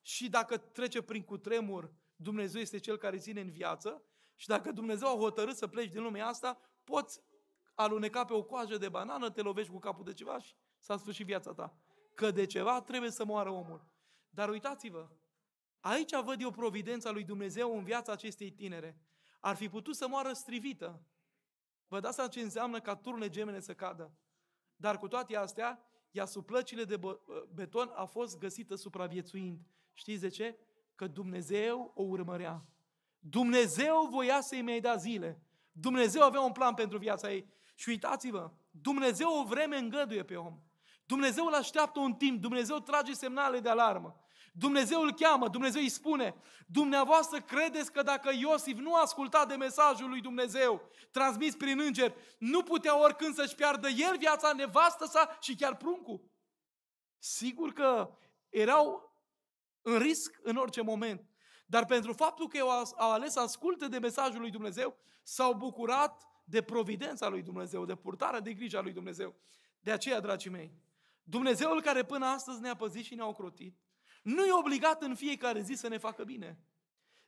și dacă trece prin cutremur, Dumnezeu este Cel care ține în viață și dacă Dumnezeu a hotărât să pleci din lumea asta, poți aluneca pe o coajă de banană, te lovești cu capul de ceva și s-a sfârșit viața ta că de ceva trebuie să moară omul. Dar uitați-vă, aici văd eu providența lui Dumnezeu în viața acestei tinere. Ar fi putut să moară strivită. Vă dați seama ce înseamnă ca turne gemene să cadă. Dar cu toate astea, ea sub plăcile de beton a fost găsită supraviețuind. Știți de ce? Că Dumnezeu o urmărea. Dumnezeu voia să-i mai da zile. Dumnezeu avea un plan pentru viața ei. Și uitați-vă, Dumnezeu o vreme îngăduie pe om. Dumnezeu îl așteaptă un timp, Dumnezeu trage semnale de alarmă. Dumnezeu îl cheamă, Dumnezeu îi spune, dumneavoastră credeți că dacă Iosif nu asculta de mesajul lui Dumnezeu, transmis prin înger, nu putea oricând să-și piardă el viața, nevastă sa și chiar pruncul. Sigur că erau în risc în orice moment. Dar pentru faptul că au ales să asculte de mesajul lui Dumnezeu, s-au bucurat de providența lui Dumnezeu, de purtarea de grijă a lui Dumnezeu. De aceea, dragii mei, Dumnezeul care până astăzi ne-a păzit și ne-a ocrotit, nu e obligat în fiecare zi să ne facă bine.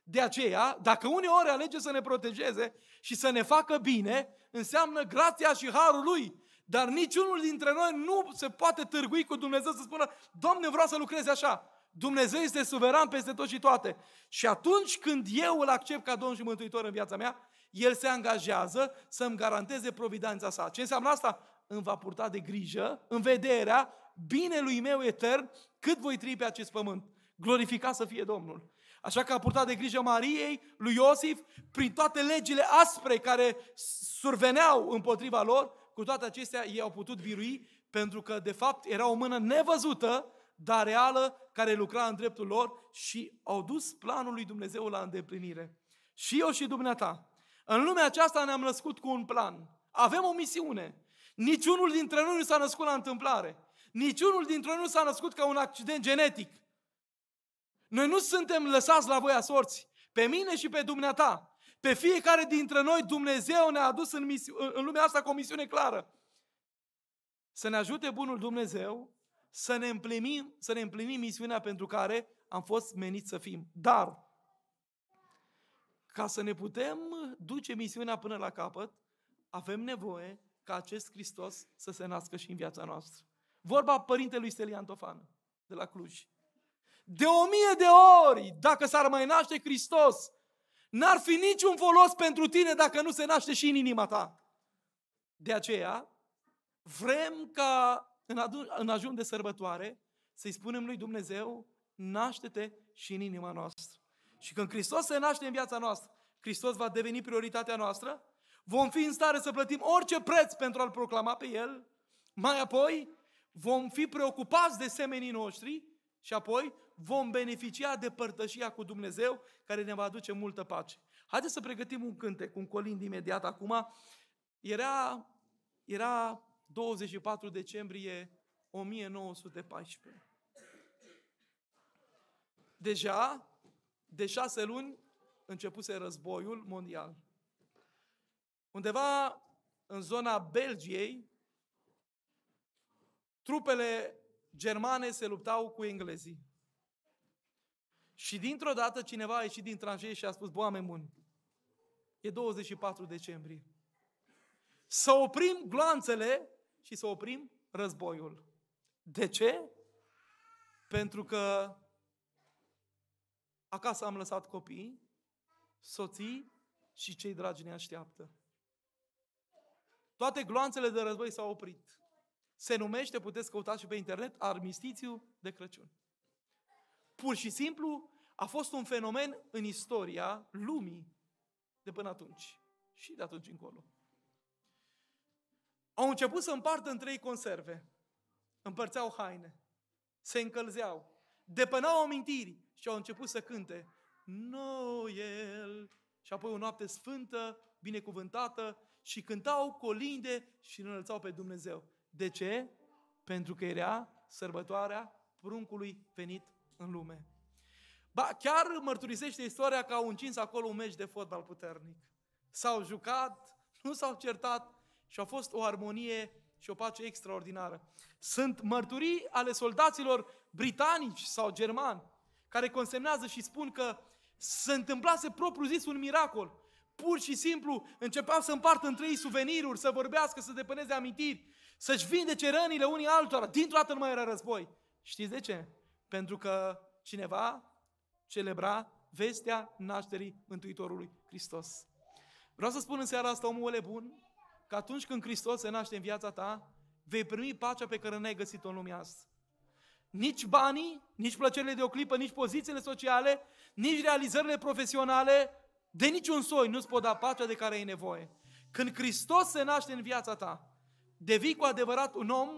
De aceea, dacă uneori alege să ne protejeze și să ne facă bine, înseamnă grația și harul lui. Dar niciunul dintre noi nu se poate târgui cu Dumnezeu să spună, Doamne, vreau să lucreze așa. Dumnezeu este suveran peste tot și toate. Și atunci când eu îl accept ca Domn și Mântuitor în viața mea, El se angajează să-mi garanteze providența sa. Ce înseamnă asta? îmi va purta de grijă în vederea binelui meu etern cât voi trăi pe acest pământ. Glorificat să fie Domnul. Așa că a purtat de grijă Mariei, lui Iosif, prin toate legile aspre care surveneau împotriva lor, cu toate acestea ei au putut birui, pentru că de fapt era o mână nevăzută, dar reală, care lucra în dreptul lor și au dus planul lui Dumnezeu la îndeplinire. Și eu și dumneata, în lumea aceasta ne-am născut cu un plan. Avem o misiune. Niciunul dintre noi nu s-a născut la întâmplare. Niciunul dintre noi nu s-a născut ca un accident genetic. Noi nu suntem lăsați la voia sorții. Pe mine și pe dumneata. Pe fiecare dintre noi Dumnezeu ne-a adus în, misi- în lumea asta cu o misiune clară. Să ne ajute Bunul Dumnezeu să ne, împlinim, să ne împlinim misiunea pentru care am fost meniți să fim. Dar, ca să ne putem duce misiunea până la capăt, avem nevoie ca acest Hristos să se nască și în viața noastră. Vorba părintelui Stelian Tofan de la Cluj. De o mie de ori, dacă s-ar mai naște Hristos, n-ar fi niciun folos pentru tine dacă nu se naște și în inima ta. De aceea, vrem ca în, în ajun de sărbătoare să-i spunem lui Dumnezeu, naște-te și în inima noastră. Și când Hristos se naște în viața noastră, Hristos va deveni prioritatea noastră vom fi în stare să plătim orice preț pentru a-L proclama pe El, mai apoi vom fi preocupați de semenii noștri și apoi vom beneficia de părtășia cu Dumnezeu care ne va aduce multă pace. Haideți să pregătim un cântec, un colind imediat acum. Era, era 24 decembrie 1914. Deja, de șase luni, începuse războiul mondial. Undeva în zona Belgiei, trupele germane se luptau cu englezii. Și dintr-o dată cineva a ieșit din tranșee și a spus, Boame buni, e 24 decembrie. Să oprim gloanțele și să oprim războiul. De ce? Pentru că acasă am lăsat copii, soții și cei dragi ne așteaptă. Toate gloanțele de război s-au oprit. Se numește, puteți căuta și pe internet, armistițiu de Crăciun. Pur și simplu a fost un fenomen în istoria lumii de până atunci și de atunci încolo. Au început să împartă în trei conserve. Împărțeau haine, se încălzeau, depănau amintiri și au început să cânte Noel și apoi o noapte sfântă, binecuvântată, și cântau colinde și îl înălțau pe Dumnezeu. De ce? Pentru că era sărbătoarea pruncului venit în lume. Ba, chiar mărturisește istoria că au încins acolo un meci de fotbal puternic. S-au jucat, nu s-au certat și a fost o armonie și o pace extraordinară. Sunt mărturii ale soldaților britanici sau germani care consemnează și spun că se întâmplase propriu zis un miracol. Pur și simplu începeau să împartă între ei suveniruri, să vorbească, să depăneze amintiri, să-și vindece rănile unii altora. Dintr-o dată nu mai era război. Știți de ce? Pentru că cineva celebra vestea nașterii Mântuitorului Hristos. Vreau să spun în seara asta, omule bun, că atunci când Hristos se naște în viața ta, vei primi pacea pe care n-ai găsit-o în lumea asta. Nici banii, nici plăcerile de o clipă, nici pozițiile sociale, nici realizările profesionale de niciun soi nu-ți pot da pacea de care ai nevoie. Când Hristos se naște în viața ta, devii cu adevărat un om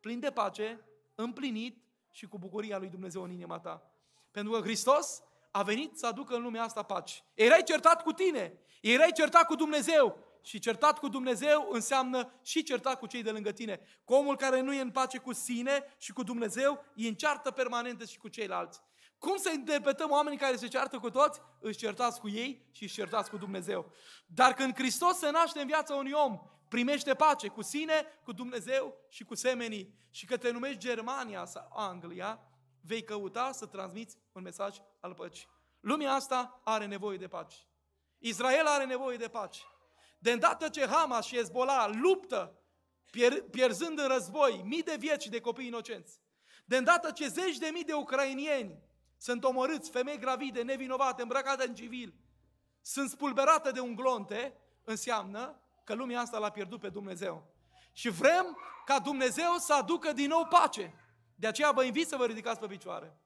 plin de pace, împlinit și cu bucuria lui Dumnezeu în inima ta. Pentru că Hristos a venit să aducă în lumea asta pace. Erai certat cu tine, erai certat cu Dumnezeu și certat cu Dumnezeu înseamnă și certat cu cei de lângă tine. Cu omul care nu e în pace cu sine și cu Dumnezeu, e în ceartă permanentă și cu ceilalți. Cum să interpretăm oamenii care se ceartă cu toți? Își certați cu ei și își certați cu Dumnezeu. Dar când Hristos se naște în viața unui om, primește pace cu sine, cu Dumnezeu și cu semenii. Și că te numești Germania sau Anglia, vei căuta să transmiți un mesaj al păcii. Lumea asta are nevoie de pace. Israel are nevoie de pace. De îndată ce Hamas și Hezbollah luptă, pier- pierzând în război mii de vieți de copii inocenți, de îndată ce zeci de mii de ucrainieni sunt omorâți, femei gravide, nevinovate, îmbrăcate în civil. Sunt spulberate de un glonte, înseamnă că lumea asta l-a pierdut pe Dumnezeu. Și vrem ca Dumnezeu să aducă din nou pace. De aceea vă invit să vă ridicați pe picioare.